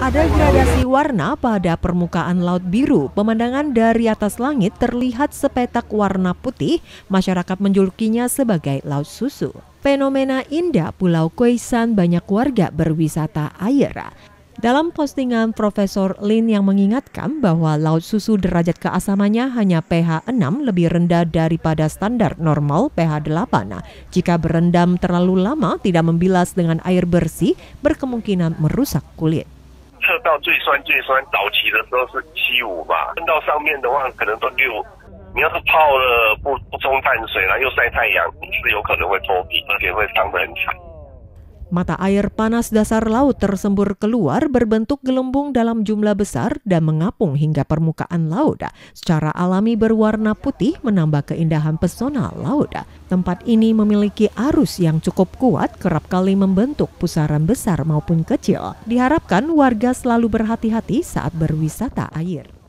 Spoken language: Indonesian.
Ada gradasi warna pada permukaan laut biru. Pemandangan dari atas langit terlihat sepetak warna putih. Masyarakat menjulukinya sebagai laut susu. Fenomena indah Pulau Koisan banyak warga berwisata air. Dalam postingan Profesor Lin yang mengingatkan bahwa laut susu derajat keasamannya hanya pH 6 lebih rendah daripada standar normal pH 8. Jika berendam terlalu lama tidak membilas dengan air bersih berkemungkinan merusak kulit. 测到最酸最酸，早起的时候是七五吧，喷到上面的话可能都六。你要是泡了不不冲淡水后又晒太阳，是有可能会脱皮，而且会伤得很惨。Mata air panas dasar laut tersembur keluar berbentuk gelembung dalam jumlah besar dan mengapung hingga permukaan laut. Secara alami berwarna putih menambah keindahan pesona laut. Tempat ini memiliki arus yang cukup kuat kerap kali membentuk pusaran besar maupun kecil. Diharapkan warga selalu berhati-hati saat berwisata air.